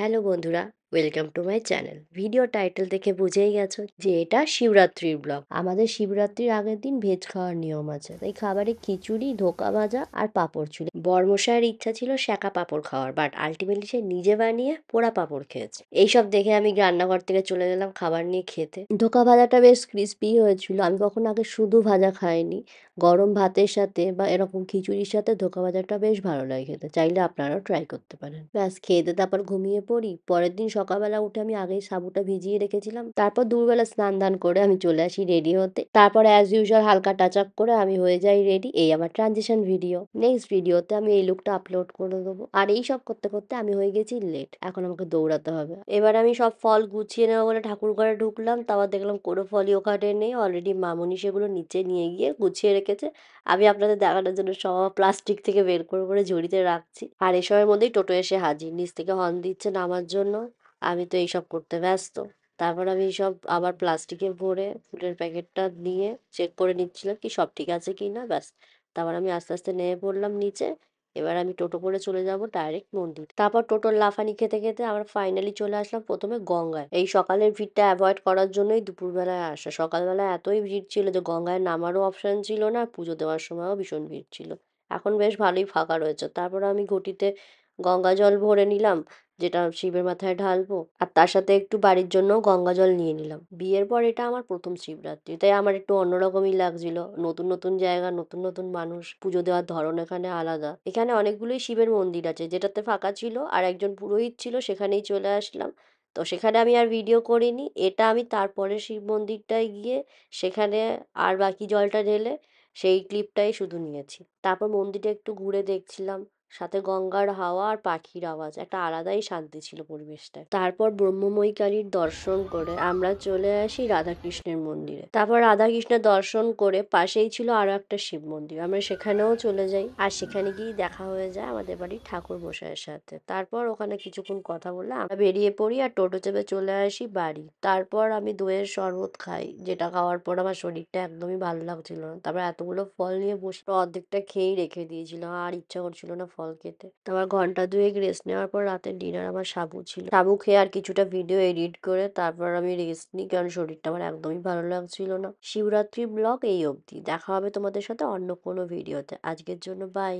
hello বন্ধুরা welcome to my channel video title দেখে বুঝেই গেছো যে এটা শিবরাত্রির ব্লগ আমাদের শিবরাত্রির আগের দিন ভেজ খাওয়ার নিয়ম আছে তাই খাবারে খিচুড়ি ধোকা ভাজা আর পাঁপড় ছিল বর্মশায়ের ইচ্ছা ছিল শেখা পাঁপড় খাওয়ার বাট আলটিমেটলি সে নিজে বানিয়ে পোড়া পাঁপড় খেয়েছে এইসব দেখে আমি রান্নাঘর থেকে চলে গেলাম খাবার নিয়ে খেতে ধোকা ভাজাটা বেশ ক্রিস্পি হয়েছিল আমি কখনো আগে শুধু ভাজা খাইনি গরম ভাতের সাথে বা এরকম খিচুড়ির সাথে ধোকা ভাজাটা বেশ ভালো লাগে খেতে চাইলে আপনারাও ট্রাই করতে পারেন ব্যাস খেয়ে তারপর ঘুমিয়ে পড়ি পরের দিন সকালবেলা উঠে আমি আগেই সাবুটা ভিজিয়ে রেখেছিলাম তারপর দুর্বেলা স্নান দান করে আমি চলে আসি রেডি হতে তারপর অ্যাজ ইউজুয়াল হালকা টাচ আপ করে আমি হয়ে যাই রেডি এই আমার ট্রানজিশন ভিডিও নেক্সট ভিডিওতে আমি এই লুকটা আপলোড করে দেবো আর এই সব করতে করতে আমি হয়ে গেছি লেট এখন আমাকে দৌড়াতে হবে এবার আমি সব ফল গুছিয়ে নেবো বলে ঠাকুর ঘরে ঢুকলাম তারপর দেখলাম কোনো ফলই ওখানে নেই অলরেডি মামুনি সেগুলো নিচে নিয়ে গিয়ে গুছিয়ে রেখেছে আমি আপনাদের দেখানোর জন্য সব প্লাস্টিক থেকে বের করে করে ঝুড়িতে রাখছি আর এ সময়ের মধ্যেই টোটো এসে হাজির নিচ থেকে হর্ন দিচ্ছে নামার জন্য আমি তো এইসব করতে ব্যস্ত তারপর আমি সব আবার প্লাস্টিকে ভরে ফুলের প্যাকেটটা নিয়ে চেক করে নিচ্ছিলাম কি সব ঠিক আছে কি না ব্যাস তারপর আমি আস্তে আস্তে নেমে পড়লাম নিচে এবার আমি টোটো করে চলে যাব ডাইরেক্ট মন্দির তারপর টোটোর লাফানি খেতে খেতে আমরা ফাইনালি চলে আসলাম প্রথমে গঙ্গায় এই সকালের ভিড়টা অ্যাভয়েড করার জন্যই দুপুরবেলায় আসা সকালবেলায় এতই ভিড় ছিল যে গঙ্গায় নামারও অপশান ছিল না পুজো দেওয়ার সময়ও ভীষণ ভিড় ছিল এখন বেশ ভালোই ফাঁকা রয়েছে তারপর আমি ঘটিতে গঙ্গা জল ভরে নিলাম যেটা শিবের মাথায় ঢালবো আর তার সাথে একটু বাড়ির জন্য গঙ্গা জল নিয়ে নিলাম বিয়ের পর এটা আমার প্রথম শিবরাত্রি তাই আমার একটু অন্যরকমই লাগছিল নতুন নতুন জায়গা নতুন নতুন মানুষ পুজো দেওয়ার ধরন এখানে আলাদা এখানে অনেকগুলোই শিবের মন্দির আছে যেটাতে ফাঁকা ছিল আর একজন পুরোহিত ছিল সেখানেই চলে আসলাম তো সেখানে আমি আর ভিডিও করিনি এটা আমি তারপরে শিব মন্দিরটায় গিয়ে সেখানে আর বাকি জলটা ঢেলে সেই ক্লিপটাই শুধু নিয়েছি তারপর মন্দিরটা একটু ঘুরে দেখছিলাম সাথে গঙ্গার হাওয়া আর পাখির আওয়াজ একটা আলাদাই শান্তি ছিল পরিবেশটা তারপর ব্রহ্মময়ীকালীর দর্শন করে আমরা চলে আসি রাধাকৃষ্ণের মন্দিরে তারপর রাধাকৃষ্ণের দর্শন করে পাশেই ছিল আরো একটা শিব মন্দির আমরা সেখানেও চলে যাই আর সেখানে গিয়ে দেখা হয়ে যায় আমাদের বাড়ির ঠাকুর মশাইয়ের সাথে তারপর ওখানে কিছুক্ষণ কথা বললে আমরা বেরিয়ে পড়ি আর টোটো চেপে চলে আসি বাড়ি তারপর আমি দইয়ের শরবত খাই যেটা খাওয়ার পর আমার শরীরটা একদমই ভালো লাগছিল না তারপর এতগুলো ফল নিয়ে বসে অর্ধেকটা খেয়েই রেখে দিয়েছিল আর ইচ্ছা করছিল না ফল খেতে আমার ঘন্টা দুয়েক রেস্ট নেওয়ার পর রাতের ডিনার আমার সাবু ছিল সাবু খেয়ে আর কিছুটা ভিডিও এডিট করে তারপর আমি রেস্ট নিই কারণ শরীরটা আমার একদমই ভালো লাগছিল না শিবরাত্রি ব্লগ এই অবধি দেখা হবে তোমাদের সাথে অন্য কোনো ভিডিওতে আজকের জন্য বাই